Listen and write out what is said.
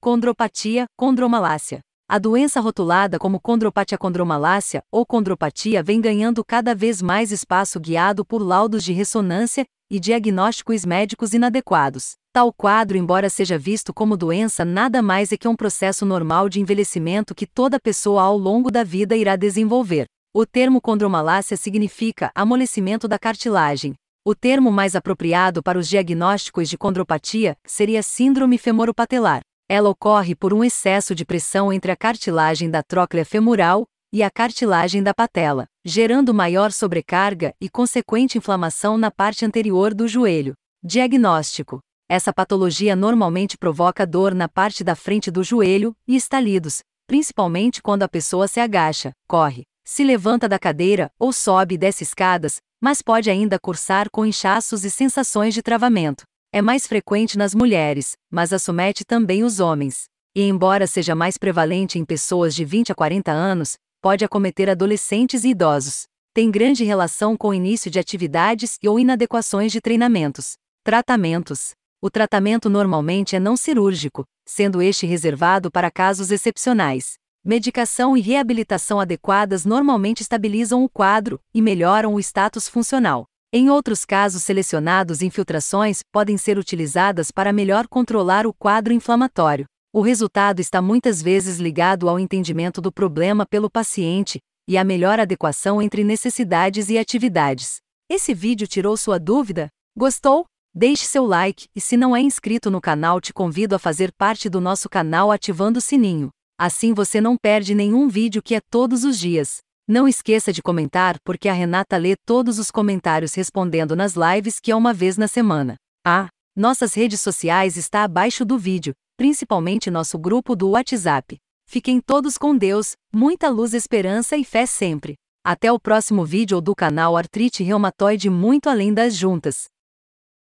Condropatia, condromalácia. A doença rotulada como condropatia condromalácia ou condropatia vem ganhando cada vez mais espaço guiado por laudos de ressonância e diagnósticos médicos inadequados. Tal quadro, embora seja visto como doença, nada mais é que um processo normal de envelhecimento que toda pessoa ao longo da vida irá desenvolver. O termo condromalácia significa amolecimento da cartilagem. O termo mais apropriado para os diagnósticos de condropatia seria síndrome femoropatelar. Ela ocorre por um excesso de pressão entre a cartilagem da tróclea femoral e a cartilagem da patela, gerando maior sobrecarga e consequente inflamação na parte anterior do joelho. Diagnóstico: Essa patologia normalmente provoca dor na parte da frente do joelho e estalidos, principalmente quando a pessoa se agacha, corre, se levanta da cadeira ou sobe e desce escadas, mas pode ainda cursar com inchaços e sensações de travamento. É mais frequente nas mulheres, mas assomete também os homens. E embora seja mais prevalente em pessoas de 20 a 40 anos, pode acometer adolescentes e idosos. Tem grande relação com o início de atividades e ou inadequações de treinamentos. Tratamentos. O tratamento normalmente é não cirúrgico, sendo este reservado para casos excepcionais. Medicação e reabilitação adequadas normalmente estabilizam o quadro e melhoram o status funcional. Em outros casos selecionados, infiltrações podem ser utilizadas para melhor controlar o quadro inflamatório. O resultado está muitas vezes ligado ao entendimento do problema pelo paciente e à melhor adequação entre necessidades e atividades. Esse vídeo tirou sua dúvida? Gostou? Deixe seu like e se não é inscrito no canal, te convido a fazer parte do nosso canal ativando o sininho. Assim você não perde nenhum vídeo que é todos os dias. Não esqueça de comentar porque a Renata lê todos os comentários respondendo nas lives que é uma vez na semana. Ah, nossas redes sociais está abaixo do vídeo, principalmente nosso grupo do WhatsApp. Fiquem todos com Deus, muita luz, esperança e fé sempre. Até o próximo vídeo do canal Artrite Reumatoide muito além das juntas.